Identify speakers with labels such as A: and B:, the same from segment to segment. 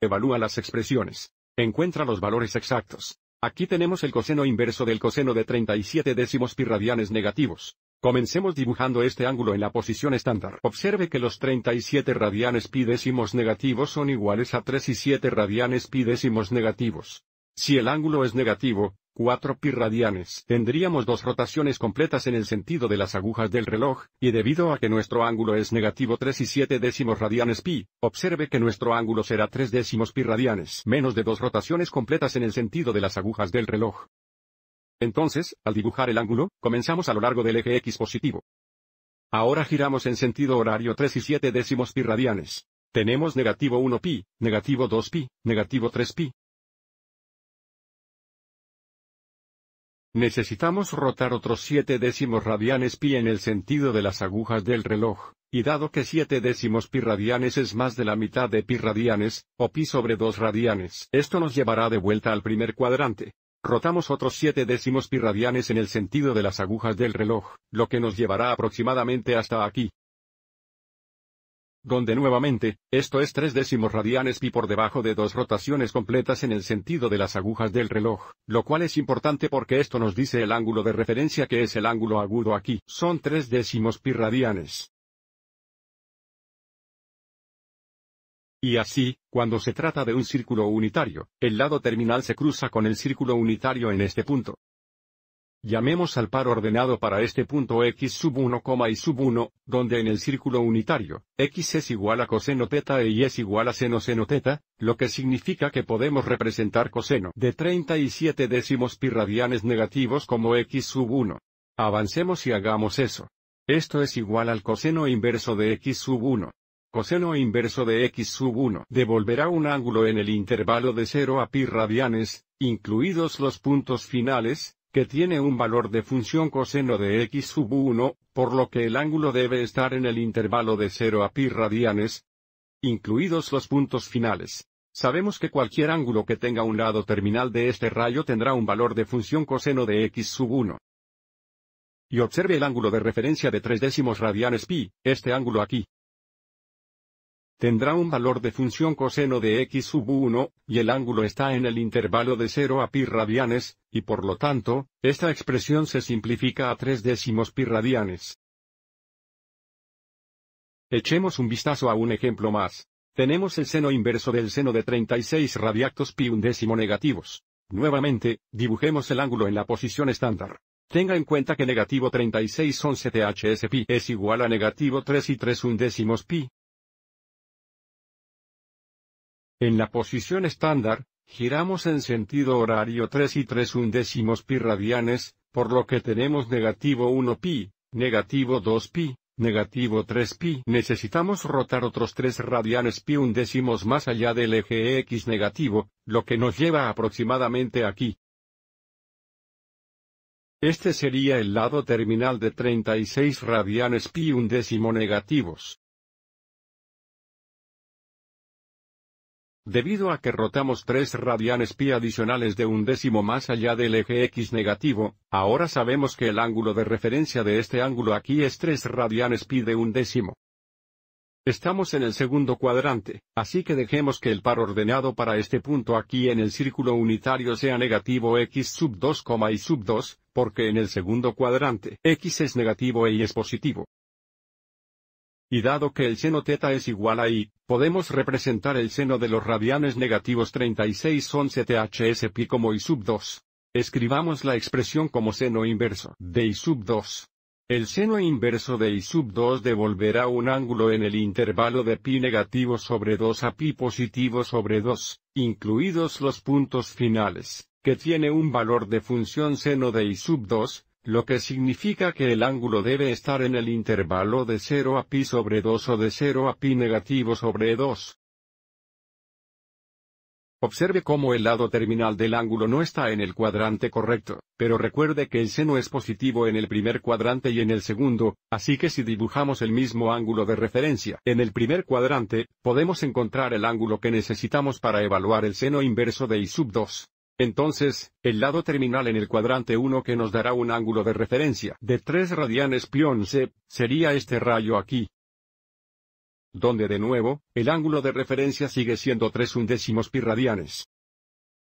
A: Evalúa las expresiones. Encuentra los valores exactos. Aquí tenemos el coseno inverso del coseno de 37 décimos pi radianes negativos. Comencemos dibujando este ángulo en la posición estándar. Observe que los 37 radianes pi décimos negativos son iguales a 3 y 7 radianes pi décimos negativos. Si el ángulo es negativo, 4 pi radianes. Tendríamos dos rotaciones completas en el sentido de las agujas del reloj, y debido a que nuestro ángulo es negativo 3 y 7 décimos radianes pi, observe que nuestro ángulo será 3 décimos pi radianes, menos de dos rotaciones completas en el sentido de las agujas del reloj. Entonces, al dibujar el ángulo, comenzamos a lo largo del eje X positivo. Ahora giramos en sentido horario 3 y 7 décimos pi radianes. Tenemos negativo 1 pi, negativo 2 pi, negativo 3 pi, Necesitamos rotar otros siete décimos radianes pi en el sentido de las agujas del reloj, y dado que siete décimos pi radianes es más de la mitad de pi radianes, o pi sobre dos radianes, esto nos llevará de vuelta al primer cuadrante. Rotamos otros siete décimos pi radianes en el sentido de las agujas del reloj, lo que nos llevará aproximadamente hasta aquí donde nuevamente, esto es tres décimos radianes pi por debajo de dos rotaciones completas en el sentido de las agujas del reloj, lo cual es importante porque esto nos dice el ángulo de referencia que es el ángulo agudo aquí, son tres décimos pi radianes. Y así, cuando se trata de un círculo unitario, el lado terminal se cruza con el círculo unitario en este punto, Llamemos al par ordenado para este punto x sub 1, y sub 1, donde en el círculo unitario, x es igual a coseno teta e y es igual a seno seno teta, lo que significa que podemos representar coseno de 37 décimos pi radianes negativos como x sub 1. Avancemos y hagamos eso. Esto es igual al coseno inverso de x sub 1. Coseno inverso de x sub 1 devolverá un ángulo en el intervalo de 0 a pi radianes, incluidos los puntos finales, que tiene un valor de función coseno de x sub 1, por lo que el ángulo debe estar en el intervalo de 0 a pi radianes, incluidos los puntos finales. Sabemos que cualquier ángulo que tenga un lado terminal de este rayo tendrá un valor de función coseno de x sub 1. Y observe el ángulo de referencia de tres décimos radianes pi, este ángulo aquí tendrá un valor de función coseno de x sub 1, y el ángulo está en el intervalo de 0 a pi radianes, y por lo tanto, esta expresión se simplifica a 3 décimos pi radianes. Echemos un vistazo a un ejemplo más. Tenemos el seno inverso del seno de 36 radiactos pi un negativos. Nuevamente, dibujemos el ángulo en la posición estándar. Tenga en cuenta que negativo 36 11 THS pi es igual a negativo 3 y 3 undécimos pi, en la posición estándar, giramos en sentido horario 3 y 3 undécimos pi radianes, por lo que tenemos negativo 1 pi, negativo 2 pi, negativo 3 pi. Necesitamos rotar otros 3 radianes pi undécimos más allá del eje x negativo, lo que nos lleva aproximadamente aquí. Este sería el lado terminal de 36 radianes pi undécimo negativos. Debido a que rotamos tres radianes pi adicionales de un décimo más allá del eje x negativo, ahora sabemos que el ángulo de referencia de este ángulo aquí es tres radianes pi de un décimo. Estamos en el segundo cuadrante, así que dejemos que el par ordenado para este punto aquí en el círculo unitario sea negativo x sub 2, y sub 2, porque en el segundo cuadrante x es negativo y es positivo. Y dado que el seno teta es igual a i, podemos representar el seno de los radianes negativos 36 THS pi como i sub 2. Escribamos la expresión como seno inverso de i sub 2. El seno inverso de i sub 2 devolverá un ángulo en el intervalo de pi negativo sobre 2 a pi positivo sobre 2, incluidos los puntos finales, que tiene un valor de función seno de i sub 2, lo que significa que el ángulo debe estar en el intervalo de 0 a pi sobre 2 o de 0 a pi negativo sobre 2. Observe cómo el lado terminal del ángulo no está en el cuadrante correcto, pero recuerde que el seno es positivo en el primer cuadrante y en el segundo, así que si dibujamos el mismo ángulo de referencia en el primer cuadrante, podemos encontrar el ángulo que necesitamos para evaluar el seno inverso de I sub 2. Entonces, el lado terminal en el cuadrante 1 que nos dará un ángulo de referencia de 3 radianes pi 11, sería este rayo aquí. Donde de nuevo, el ángulo de referencia sigue siendo 3 undécimos pi radianes.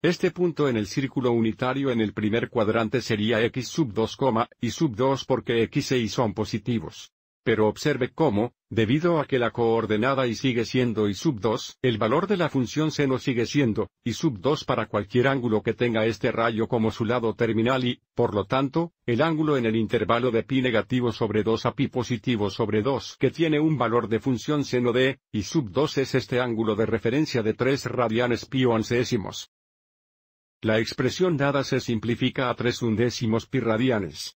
A: Este punto en el círculo unitario en el primer cuadrante sería x sub 2, y sub 2 porque x e y son positivos pero observe cómo, debido a que la coordenada y sigue siendo y sub 2, el valor de la función seno sigue siendo, y sub 2 para cualquier ángulo que tenga este rayo como su lado terminal y, por lo tanto, el ángulo en el intervalo de pi negativo sobre 2 a pi positivo sobre 2 que tiene un valor de función seno de, y sub 2 es este ángulo de referencia de 3 radianes pi onceésimos. La expresión dada se simplifica a 3 undécimos pi radianes.